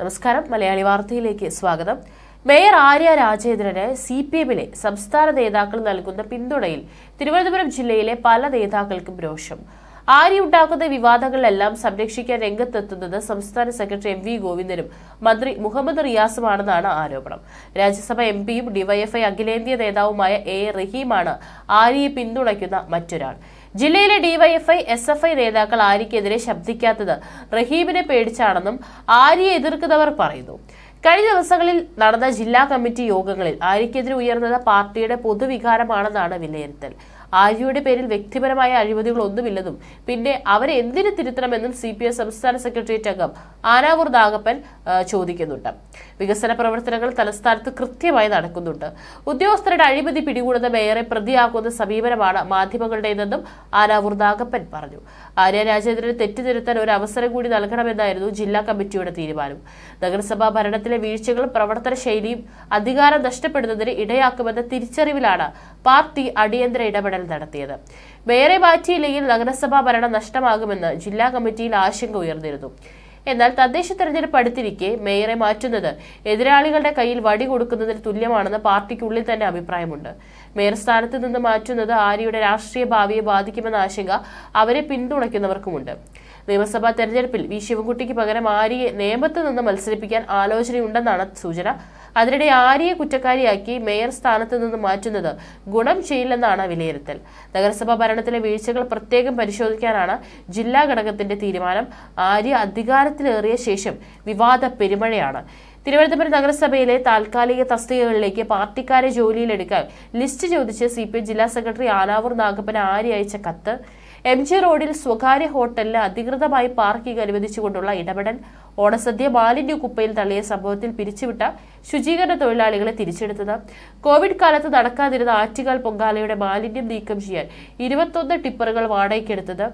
നമസ്കാരം മലയാളി വാർത്തയിലേക്ക് സ്വാഗതം മേയർ ആര്യ രാജേന്ദ്രന് സി പി എമ്മിലെ സംസ്ഥാന നേതാക്കൾ നൽകുന്ന പിന്തുണയിൽ തിരുവനന്തപുരം ജില്ലയിലെ പല നേതാക്കൾക്കും രോഷം ആരെയുണ്ടാക്കുന്ന വിവാദങ്ങളെല്ലാം സംരക്ഷിക്കാൻ രംഗത്തെത്തുന്നത് സംസ്ഥാന സെക്രട്ടറി എം വി ഗോവിന്ദനും മന്ത്രി മുഹമ്മദ് റിയാസുമാണെന്നാണ് ആരോപണം രാജ്യസഭ എം പിയും ഡിവൈഎഫ്ഐ അഖിലേന്ത്യാ നേതാവുമായ എ റഹീമാണ് ആരിയെ പിന്തുണയ്ക്കുന്ന മറ്റൊരാൾ ജില്ലയിലെ ഡിവൈഎഫ്ഐ എസ് എഫ് ഐ നേതാക്കൾ ആരിക്കെതിരെ ശബ്ദിക്കാത്തത് റഹീമിനെ പേടിച്ചാണെന്നും ആരിയെ എതിർക്കുന്നവർ പറയുന്നു കഴിഞ്ഞ ദിവസങ്ങളിൽ നടന്ന ജില്ലാ കമ്മിറ്റി യോഗങ്ങളിൽ ആരിക്കെതിരെ ഉയർന്നത് പാർട്ടിയുടെ പൊതുവികാരമാണെന്നാണ് വിലയിരുത്തൽ ആര്യയുടെ പേരിൽ വ്യക്തിപരമായ ഒന്നുമില്ലെന്നും പിന്നെ അവരെ എന്തിനു തിരുത്തണമെന്നും സി പി എം സംസ്ഥാന സെക്രട്ടേറിയറ്റ് അംഗം ആനാവൂർ നാഗപ്പൻ ചോദിക്കുന്നുണ്ട് വികസന പ്രവർത്തനങ്ങൾ തലസ്ഥാനത്ത് കൃത്യമായി നടക്കുന്നുണ്ട് ഉദ്യോഗസ്ഥരുടെ അഴിമതി പിടികൂടുന്ന മേയറെ പ്രതിയാക്കുന്ന സമീപനമാണ് മാധ്യമങ്ങളുടേതെന്നും ആനാവൂർ നാഗപ്പൻ പറഞ്ഞു ആര്യ രാജേന്ദ്രനെ തെറ്റുതിരുത്താൻ ഒരു അവസരം കൂടി നൽകണമെന്നായിരുന്നു ജില്ലാ കമ്മിറ്റിയുടെ തീരുമാനം നഗരസഭാ ഭരണത്തിലെ വീഴ്ചകളും പ്രവർത്തന ശൈലിയും അധികാരം നഷ്ടപ്പെടുന്നതിന് ഇടയാക്കുമെന്ന തിരിച്ചറിവിലാണ് പാർട്ടി അടിയന്തര ഇടപെടൽ നടത്തിയത് വേറെ മാറ്റിയില്ലെങ്കിൽ നഗരസഭാ ഭരണം നഷ്ടമാകുമെന്ന് ജില്ലാ കമ്മിറ്റിയിൽ ആശങ്ക ഉയർന്നിരുന്നു എന്നാൽ തദ്ദേശ തെരഞ്ഞെടുപ്പ് അടുത്തിരിക്കെ മേയറെ മാറ്റുന്നത് എതിരാളികളുടെ കയ്യിൽ വടി കൊടുക്കുന്നതിന് തുല്യമാണെന്ന് പാർട്ടിക്കുള്ളിൽ തന്നെ അഭിപ്രായമുണ്ട് മേയർ സ്ഥാനത്ത് നിന്ന് മാറ്റുന്നത് ആര്യയുടെ രാഷ്ട്രീയ ഭാവിയെ ബാധിക്കുമെന്ന ആശങ്ക അവരെ പിന്തുണയ്ക്കുന്നവർക്കുമുണ്ട് നിയമസഭാ തെരഞ്ഞെടുപ്പിൽ വി ശിവൻകുട്ടിക്ക് പകരം ആര്യയെ നേമത്ത് നിന്ന് മത്സരിപ്പിക്കാൻ ആലോചനയുണ്ടെന്നാണ് സൂചന അതിനിടെ ആര്യയെ കുറ്റക്കാരിയാക്കി മേയർ സ്ഥാനത്ത് നിന്ന് മാറ്റുന്നത് ഗുണം ചെയ്യില്ലെന്നാണ് വിലയിരുത്തൽ നഗരസഭാ ഭരണത്തിലെ വീഴ്ചകൾ പ്രത്യേകം പരിശോധിക്കാനാണ് ജില്ലാ ഘടകത്തിന്റെ തീരുമാനം ആര്യ അധികാരത്തിലേറിയ ശേഷം വിവാദ പെരുമഴയാണ് തിരുവനന്തപുരം നഗരസഭയിലെ താൽക്കാലിക തസ്തികകളിലേക്ക് പാർട്ടിക്കാരെ ജോലിയിലെടുക്കാൻ ലിസ്റ്റ് ചോദിച്ച് സി ജില്ലാ സെക്രട്ടറി ആനാവൂർ നാഗപ്പൻ ആര്യ അയച്ച കത്ത് എം ജി റോഡിൽ സ്വകാര്യ ഹോട്ടലിന് അധികൃതമായി പാർക്കിംഗ് അനുവദിച്ചുകൊണ്ടുള്ള ഇടപെടൽ ഓണസദ്യ മാലിന്യ കുപ്പയിൽ തള്ളിയ സംഭവത്തിൽ പിരിച്ചുവിട്ട ശുചീകരണ തൊഴിലാളികളെ തിരിച്ചെടുത്തത് കോവിഡ് കാലത്ത് നടക്കാതിരുന്ന ആറ്റുകാൽ പൊങ്കാലയുടെ മാലിന്യം നീക്കം ചെയ്യാൻ ഇരുപത്തൊന്ന് ടിപ്പറുകൾ വാടകയ്ക്കെടുത്തത്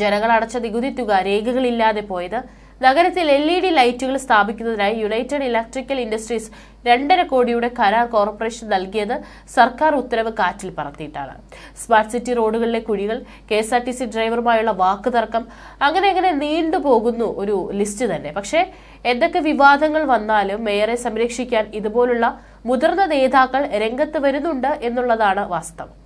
ജനങ്ങൾ അടച്ച നികുതി തുക രേഖകളില്ലാതെ പോയത് നഗരത്തിൽ എൽ ഇ ഡി ലൈറ്റുകൾ സ്ഥാപിക്കുന്നതിനായി യുണൈറ്റഡ് ഇലക്ട്രിക്കൽ ഇൻഡസ്ട്രീസ് രണ്ടര കോടിയുടെ കരാർ കോർപ്പറേഷൻ നൽകിയത് സർക്കാർ ഉത്തരവ് കാറ്റിൽ പറത്തിയിട്ടാണ് സ്മാർട്ട് സിറ്റി റോഡുകളിലെ കുഴികൾ K S R T C ഡ്രൈവറുമായുള്ള വാക്കുതർക്കം അങ്ങനെ അങ്ങനെ നീണ്ടുപോകുന്നു ഒരു ലിസ്റ്റ് തന്നെ പക്ഷേ എന്തൊക്കെ വിവാദങ്ങൾ വന്നാലും മേയറെ സംരക്ഷിക്കാൻ ഇതുപോലുള്ള മുതിർന്ന നേതാക്കൾ രംഗത്ത് വരുന്നുണ്ട് എന്നുള്ളതാണ് വാസ്തവം